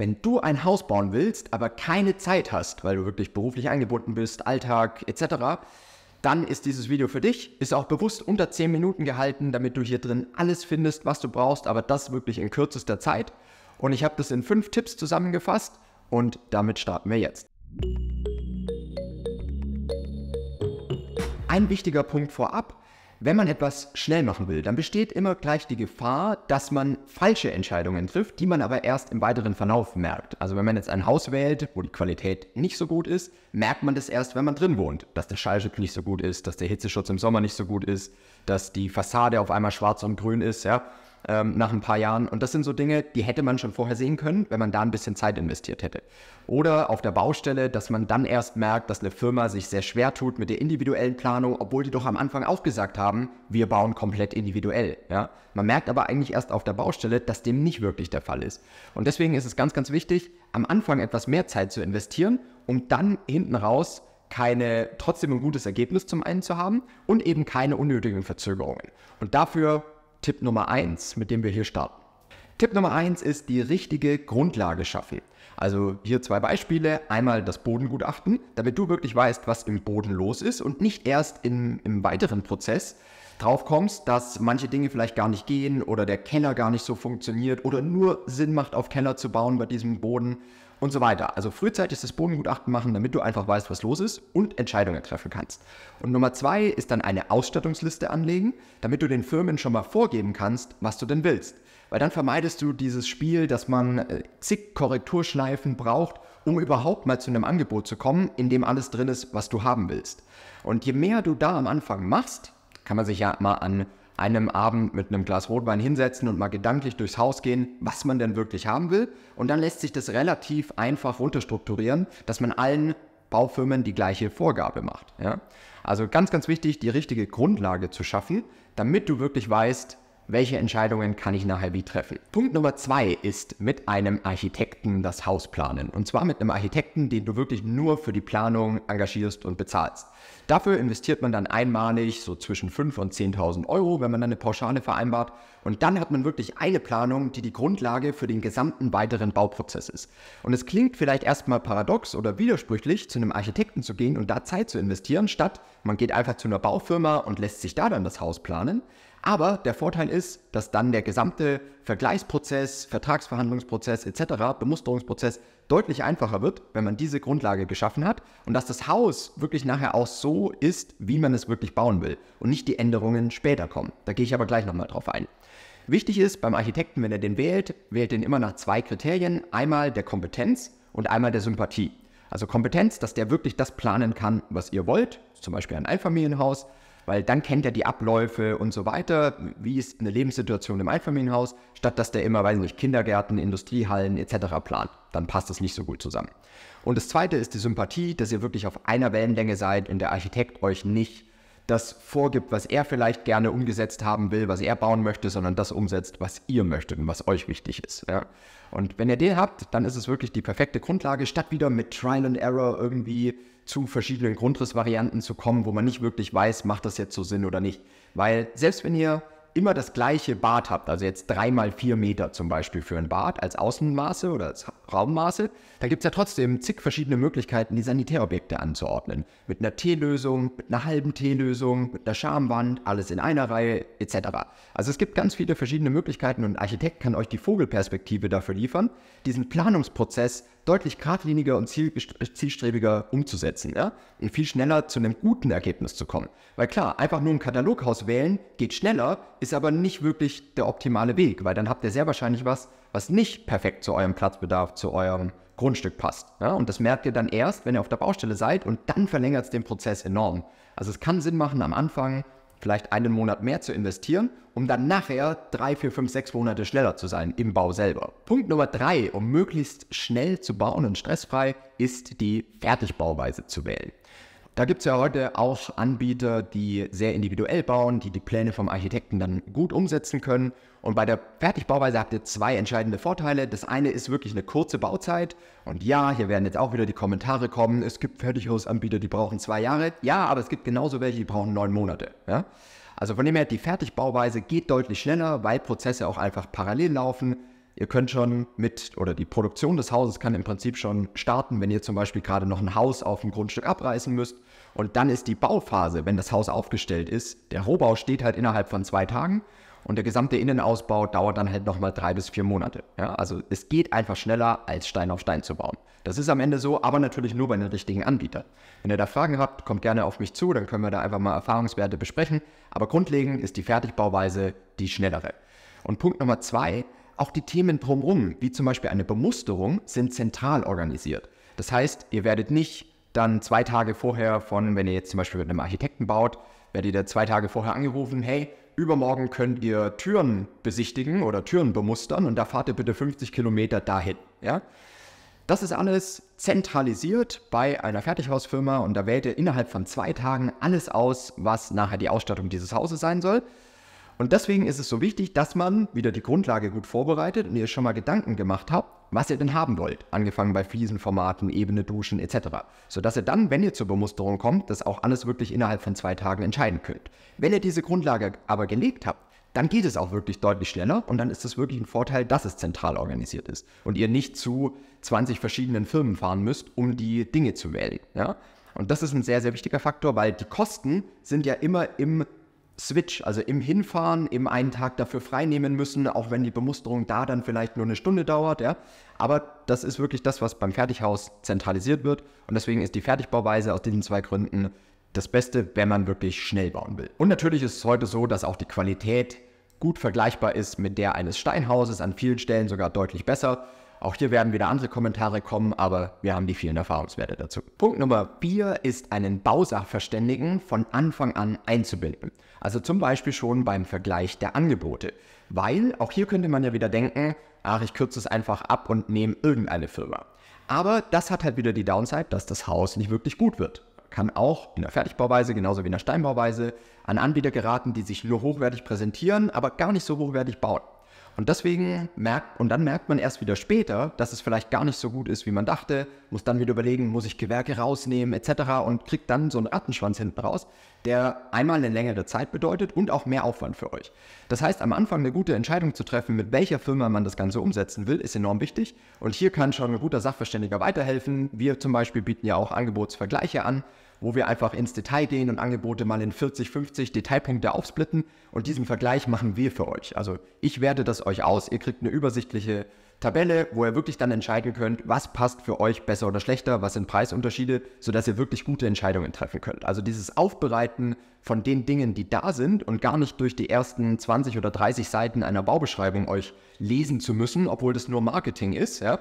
Wenn du ein Haus bauen willst, aber keine Zeit hast, weil du wirklich beruflich eingebunden bist, Alltag etc., dann ist dieses Video für dich. Ist auch bewusst unter 10 Minuten gehalten, damit du hier drin alles findest, was du brauchst, aber das wirklich in kürzester Zeit. Und ich habe das in fünf Tipps zusammengefasst und damit starten wir jetzt. Ein wichtiger Punkt vorab, wenn man etwas schnell machen will, dann besteht immer gleich die Gefahr, dass man falsche Entscheidungen trifft, die man aber erst im weiteren Verlauf merkt. Also wenn man jetzt ein Haus wählt, wo die Qualität nicht so gut ist, merkt man das erst, wenn man drin wohnt, dass der Schallschutz nicht so gut ist, dass der Hitzeschutz im Sommer nicht so gut ist, dass die Fassade auf einmal schwarz und grün ist, ja ähm, nach ein paar Jahren. Und das sind so Dinge, die hätte man schon vorher sehen können, wenn man da ein bisschen Zeit investiert hätte. Oder auf der Baustelle, dass man dann erst merkt, dass eine Firma sich sehr schwer tut mit der individuellen Planung, obwohl die doch am Anfang auch gesagt haben, wir bauen komplett individuell. Ja? Man merkt aber eigentlich erst auf der Baustelle, dass dem nicht wirklich der Fall ist. Und deswegen ist es ganz, ganz wichtig, am Anfang etwas mehr Zeit zu investieren, um dann hinten raus keine, trotzdem ein gutes Ergebnis zum einen zu haben und eben keine unnötigen Verzögerungen. Und dafür Tipp Nummer 1, mit dem wir hier starten. Tipp Nummer 1 ist die richtige Grundlage schaffen. Also hier zwei Beispiele. Einmal das Bodengutachten, damit du wirklich weißt, was im Boden los ist und nicht erst im, im weiteren Prozess drauf kommst, dass manche Dinge vielleicht gar nicht gehen oder der Keller gar nicht so funktioniert oder nur Sinn macht, auf Keller zu bauen bei diesem Boden und so weiter. Also frühzeitig das Bodengutachten machen, damit du einfach weißt, was los ist und Entscheidungen treffen kannst. Und Nummer zwei ist dann eine Ausstattungsliste anlegen, damit du den Firmen schon mal vorgeben kannst, was du denn willst. Weil dann vermeidest du dieses Spiel, dass man äh, zig Korrekturschleifen braucht, um überhaupt mal zu einem Angebot zu kommen, in dem alles drin ist, was du haben willst. Und je mehr du da am Anfang machst, kann man sich ja mal an einem Abend mit einem Glas Rotwein hinsetzen und mal gedanklich durchs Haus gehen, was man denn wirklich haben will. Und dann lässt sich das relativ einfach runterstrukturieren, dass man allen Baufirmen die gleiche Vorgabe macht. Ja? Also ganz, ganz wichtig, die richtige Grundlage zu schaffen, damit du wirklich weißt, welche Entscheidungen kann ich nachher wie treffen. Punkt Nummer zwei ist mit einem Architekten das Haus planen. Und zwar mit einem Architekten, den du wirklich nur für die Planung engagierst und bezahlst. Dafür investiert man dann einmalig so zwischen 5.000 und 10.000 Euro, wenn man dann eine Pauschale vereinbart. Und dann hat man wirklich eine Planung, die die Grundlage für den gesamten weiteren Bauprozess ist. Und es klingt vielleicht erstmal paradox oder widersprüchlich, zu einem Architekten zu gehen und da Zeit zu investieren, statt man geht einfach zu einer Baufirma und lässt sich da dann das Haus planen. Aber der Vorteil ist, dass dann der gesamte Vergleichsprozess, Vertragsverhandlungsprozess etc., Bemusterungsprozess deutlich einfacher wird, wenn man diese Grundlage geschaffen hat und dass das Haus wirklich nachher auch so ist, wie man es wirklich bauen will und nicht die Änderungen später kommen. Da gehe ich aber gleich nochmal drauf ein. Wichtig ist beim Architekten, wenn er den wählt, wählt den immer nach zwei Kriterien, einmal der Kompetenz und einmal der Sympathie. Also Kompetenz, dass der wirklich das planen kann, was ihr wollt, zum Beispiel ein Einfamilienhaus, weil dann kennt er die Abläufe und so weiter. Wie ist eine Lebenssituation im Einfamilienhaus, statt dass der immer, weiß nicht, Kindergärten, Industriehallen etc. plant. Dann passt das nicht so gut zusammen. Und das Zweite ist die Sympathie, dass ihr wirklich auf einer Wellenlänge seid und der Architekt euch nicht das vorgibt, was er vielleicht gerne umgesetzt haben will, was er bauen möchte, sondern das umsetzt, was ihr möchtet und was euch wichtig ist. Ja? Und wenn ihr den habt, dann ist es wirklich die perfekte Grundlage, statt wieder mit Trial and Error irgendwie zu verschiedenen Grundrissvarianten zu kommen, wo man nicht wirklich weiß, macht das jetzt so Sinn oder nicht. Weil selbst wenn ihr immer das gleiche Bad habt, also jetzt 3x4 Meter zum Beispiel für ein Bad als Außenmaße oder als Raummaße, da gibt es ja trotzdem zig verschiedene Möglichkeiten, die Sanitärobjekte anzuordnen. Mit einer T-Lösung, mit einer halben T-Lösung, mit einer Schamwand, alles in einer Reihe etc. Also es gibt ganz viele verschiedene Möglichkeiten und ein Architekt kann euch die Vogelperspektive dafür liefern, diesen Planungsprozess deutlich geradliniger und zielstrebiger umzusetzen ja? und viel schneller zu einem guten Ergebnis zu kommen. Weil klar, einfach nur ein Kataloghaus wählen geht schneller, ist aber nicht wirklich der optimale Weg, weil dann habt ihr sehr wahrscheinlich was, was nicht perfekt zu eurem Platzbedarf, zu eurem Grundstück passt. Ja? Und das merkt ihr dann erst, wenn ihr auf der Baustelle seid und dann verlängert es den Prozess enorm. Also es kann Sinn machen, am Anfang vielleicht einen Monat mehr zu investieren, um dann nachher drei, vier, fünf, sechs Monate schneller zu sein im Bau selber. Punkt Nummer drei, um möglichst schnell zu bauen und stressfrei, ist die Fertigbauweise zu wählen. Da gibt es ja heute auch Anbieter, die sehr individuell bauen, die die Pläne vom Architekten dann gut umsetzen können und bei der Fertigbauweise habt ihr zwei entscheidende Vorteile. Das eine ist wirklich eine kurze Bauzeit. Und ja, hier werden jetzt auch wieder die Kommentare kommen. Es gibt Fertighausanbieter, die brauchen zwei Jahre. Ja, aber es gibt genauso welche, die brauchen neun Monate. Ja? Also von dem her, die Fertigbauweise geht deutlich schneller, weil Prozesse auch einfach parallel laufen. Ihr könnt schon mit, oder die Produktion des Hauses kann im Prinzip schon starten, wenn ihr zum Beispiel gerade noch ein Haus auf dem Grundstück abreißen müsst. Und dann ist die Bauphase, wenn das Haus aufgestellt ist, der Rohbau steht halt innerhalb von zwei Tagen. Und der gesamte Innenausbau dauert dann halt nochmal drei bis vier Monate. Ja, also es geht einfach schneller, als Stein auf Stein zu bauen. Das ist am Ende so, aber natürlich nur bei den richtigen Anbietern. Wenn ihr da Fragen habt, kommt gerne auf mich zu, dann können wir da einfach mal Erfahrungswerte besprechen. Aber grundlegend ist die Fertigbauweise die schnellere. Und Punkt Nummer zwei, auch die Themen drumherum, wie zum Beispiel eine Bemusterung, sind zentral organisiert. Das heißt, ihr werdet nicht dann zwei Tage vorher von, wenn ihr jetzt zum Beispiel mit einem Architekten baut, werdet ihr zwei Tage vorher angerufen, hey, übermorgen könnt ihr Türen besichtigen oder Türen bemustern und da fahrt ihr bitte 50 Kilometer dahin. Ja? Das ist alles zentralisiert bei einer Fertighausfirma und da wählt ihr innerhalb von zwei Tagen alles aus, was nachher die Ausstattung dieses Hauses sein soll. Und deswegen ist es so wichtig, dass man wieder die Grundlage gut vorbereitet und ihr schon mal Gedanken gemacht habt, was ihr denn haben wollt, angefangen bei Fliesenformaten, Ebene, Duschen etc., sodass ihr dann, wenn ihr zur Bemusterung kommt, das auch alles wirklich innerhalb von zwei Tagen entscheiden könnt. Wenn ihr diese Grundlage aber gelegt habt, dann geht es auch wirklich deutlich schneller und dann ist es wirklich ein Vorteil, dass es zentral organisiert ist und ihr nicht zu 20 verschiedenen Firmen fahren müsst, um die Dinge zu wählen. Ja? Und das ist ein sehr, sehr wichtiger Faktor, weil die Kosten sind ja immer im Switch, also im Hinfahren, eben einen Tag dafür freinehmen müssen, auch wenn die Bemusterung da dann vielleicht nur eine Stunde dauert, ja. Aber das ist wirklich das, was beim Fertighaus zentralisiert wird. Und deswegen ist die Fertigbauweise aus diesen zwei Gründen das Beste, wenn man wirklich schnell bauen will. Und natürlich ist es heute so, dass auch die Qualität gut vergleichbar ist mit der eines Steinhauses, an vielen Stellen sogar deutlich besser. Auch hier werden wieder andere Kommentare kommen, aber wir haben die vielen Erfahrungswerte dazu. Punkt Nummer vier ist einen Bausachverständigen von Anfang an einzubilden. Also zum Beispiel schon beim Vergleich der Angebote. Weil auch hier könnte man ja wieder denken, ach, ich kürze es einfach ab und nehme irgendeine Firma. Aber das hat halt wieder die Downside, dass das Haus nicht wirklich gut wird kann auch in der Fertigbauweise genauso wie in der Steinbauweise an Anbieter geraten, die sich nur hochwertig präsentieren, aber gar nicht so hochwertig bauen. Und deswegen merkt, und dann merkt man erst wieder später, dass es vielleicht gar nicht so gut ist, wie man dachte, muss dann wieder überlegen, muss ich Gewerke rausnehmen, etc. und kriegt dann so einen Rattenschwanz hinten raus, der einmal eine längere Zeit bedeutet und auch mehr Aufwand für euch. Das heißt, am Anfang eine gute Entscheidung zu treffen, mit welcher Firma man das Ganze umsetzen will, ist enorm wichtig. Und hier kann schon ein guter Sachverständiger weiterhelfen. Wir zum Beispiel bieten ja auch Angebotsvergleiche an wo wir einfach ins Detail gehen und Angebote mal in 40, 50 Detailpunkte aufsplitten. Und diesen Vergleich machen wir für euch. Also ich werte das euch aus. Ihr kriegt eine übersichtliche Tabelle, wo ihr wirklich dann entscheiden könnt, was passt für euch besser oder schlechter, was sind Preisunterschiede, sodass ihr wirklich gute Entscheidungen treffen könnt. Also dieses Aufbereiten von den Dingen, die da sind und gar nicht durch die ersten 20 oder 30 Seiten einer Baubeschreibung euch lesen zu müssen, obwohl das nur Marketing ist, ja,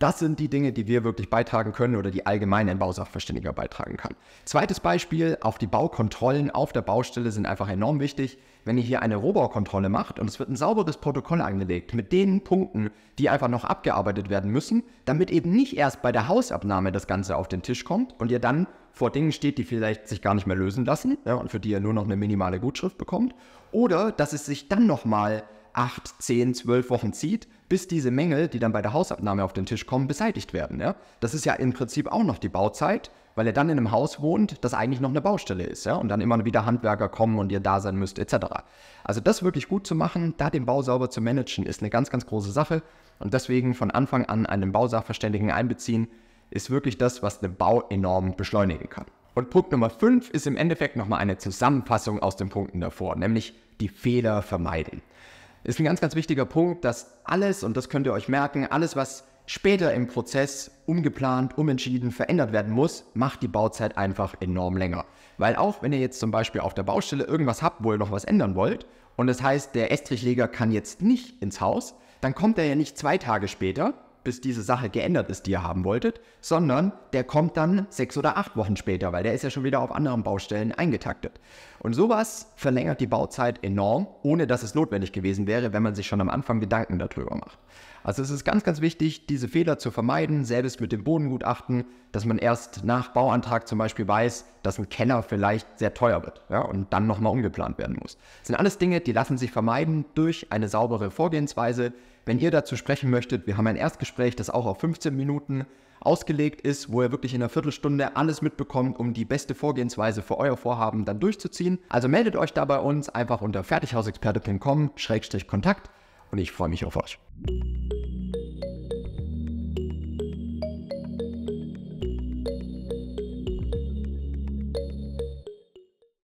das sind die Dinge, die wir wirklich beitragen können oder die allgemein ein Bausachverständiger beitragen kann. Zweites Beispiel, auf die Baukontrollen auf der Baustelle sind einfach enorm wichtig. Wenn ihr hier eine Rohbaukontrolle macht und es wird ein sauberes Protokoll angelegt mit den Punkten, die einfach noch abgearbeitet werden müssen, damit eben nicht erst bei der Hausabnahme das Ganze auf den Tisch kommt und ihr dann vor Dingen steht, die vielleicht sich gar nicht mehr lösen lassen ja, und für die ihr nur noch eine minimale Gutschrift bekommt. Oder dass es sich dann nochmal 8, 10, 12 Wochen zieht, bis diese Mängel, die dann bei der Hausabnahme auf den Tisch kommen, beseitigt werden. Ja? Das ist ja im Prinzip auch noch die Bauzeit, weil er dann in einem Haus wohnt, das eigentlich noch eine Baustelle ist, ja, und dann immer wieder Handwerker kommen und ihr da sein müsst, etc. Also das wirklich gut zu machen, da den Bau sauber zu managen, ist eine ganz, ganz große Sache und deswegen von Anfang an einen Bausachverständigen einbeziehen, ist wirklich das, was den Bau enorm beschleunigen kann. Und Punkt Nummer 5 ist im Endeffekt nochmal eine Zusammenfassung aus den Punkten davor, nämlich die Fehler vermeiden ist ein ganz, ganz wichtiger Punkt, dass alles, und das könnt ihr euch merken, alles, was später im Prozess umgeplant, umentschieden, verändert werden muss, macht die Bauzeit einfach enorm länger. Weil auch wenn ihr jetzt zum Beispiel auf der Baustelle irgendwas habt, wo ihr noch was ändern wollt, und das heißt, der Estrichleger kann jetzt nicht ins Haus, dann kommt er ja nicht zwei Tage später, bis diese Sache geändert ist, die ihr haben wolltet, sondern der kommt dann sechs oder acht Wochen später, weil der ist ja schon wieder auf anderen Baustellen eingetaktet. Und sowas verlängert die Bauzeit enorm, ohne dass es notwendig gewesen wäre, wenn man sich schon am Anfang Gedanken darüber macht. Also es ist ganz, ganz wichtig, diese Fehler zu vermeiden, selbst mit dem Bodengutachten, dass man erst nach Bauantrag zum Beispiel weiß, dass ein Kenner vielleicht sehr teuer wird ja, und dann nochmal umgeplant werden muss. Das sind alles Dinge, die lassen sich vermeiden durch eine saubere Vorgehensweise, wenn ihr dazu sprechen möchtet, wir haben ein Erstgespräch, das auch auf 15 Minuten ausgelegt ist, wo ihr wirklich in einer Viertelstunde alles mitbekommt, um die beste Vorgehensweise für euer Vorhaben dann durchzuziehen. Also meldet euch da bei uns einfach unter fertighausexperte.com-kontakt und ich freue mich auf euch.